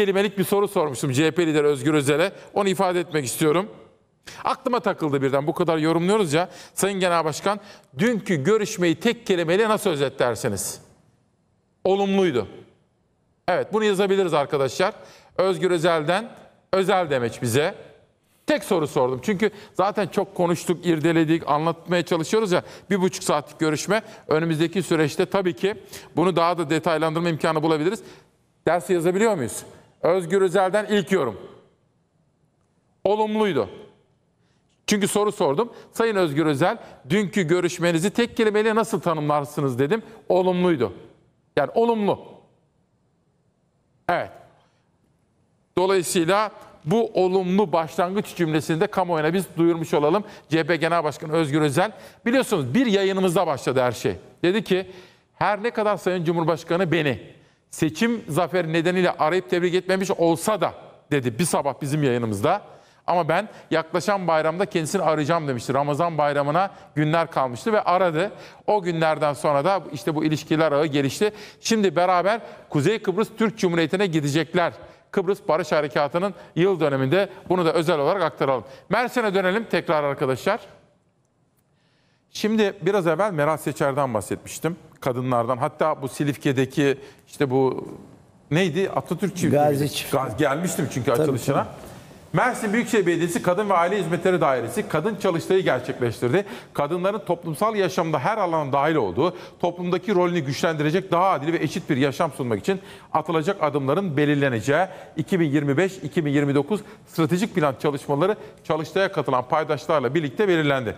kelimelik bir soru sormuştum CHP lideri Özgür Özel'e. Onu ifade etmek istiyorum. Aklıma takıldı birden bu kadar yorumluyoruz ya. Sayın Genel Başkan dünkü görüşmeyi tek kelimeyle nasıl özetlersiniz? Olumluydu. Evet bunu yazabiliriz arkadaşlar. Özgür Özel'den özel demek bize. Tek soru sordum. Çünkü zaten çok konuştuk, irdeledik, anlatmaya çalışıyoruz ya. Bir buçuk saatlik görüşme. Önümüzdeki süreçte tabii ki bunu daha da detaylandırma imkanı bulabiliriz. Dersi yazabiliyor muyuz? Özgür Özel'den ilk yorum. Olumluydu. Çünkü soru sordum. Sayın Özgür Özel, dünkü görüşmenizi tek kelimeyle nasıl tanımlarsınız dedim. Olumluydu. Yani olumlu. Evet. Dolayısıyla bu olumlu başlangıç cümlesini de kamuoyuna biz duyurmuş olalım. CHP Genel Başkanı Özgür Özel. Biliyorsunuz bir yayınımızda başladı her şey. Dedi ki her ne kadar Sayın Cumhurbaşkanı beni seçim zaferi nedeniyle arayıp tebrik etmemiş olsa da dedi bir sabah bizim yayınımızda. Ama ben yaklaşan bayramda kendisini arayacağım demişti. Ramazan bayramına günler kalmıştı ve aradı. O günlerden sonra da işte bu ilişkiler ağı gelişti. Şimdi beraber Kuzey Kıbrıs Türk Cumhuriyeti'ne gidecekler. Kıbrıs Barış Harekatı'nın yıl döneminde bunu da özel olarak aktaralım. Mersin'e dönelim tekrar arkadaşlar. Şimdi biraz evvel Meral Seçer'den bahsetmiştim kadınlardan. Hatta bu Silifke'deki işte bu neydi? Atatürk çiftliği. Gazi çiftliği. gelmiştim çünkü tabii, açılışına. Tabii. Mersin Büyükşehir Belediyesi Kadın ve Aile Hizmetleri Dairesi kadın çalıştayı gerçekleştirdi. Kadınların toplumsal yaşamda her alana dahil olduğu, toplumdaki rolünü güçlendirecek daha adil ve eşit bir yaşam sunmak için atılacak adımların belirleneceği 2025-2029 stratejik plan çalışmaları çalıştaya katılan paydaşlarla birlikte belirlendi.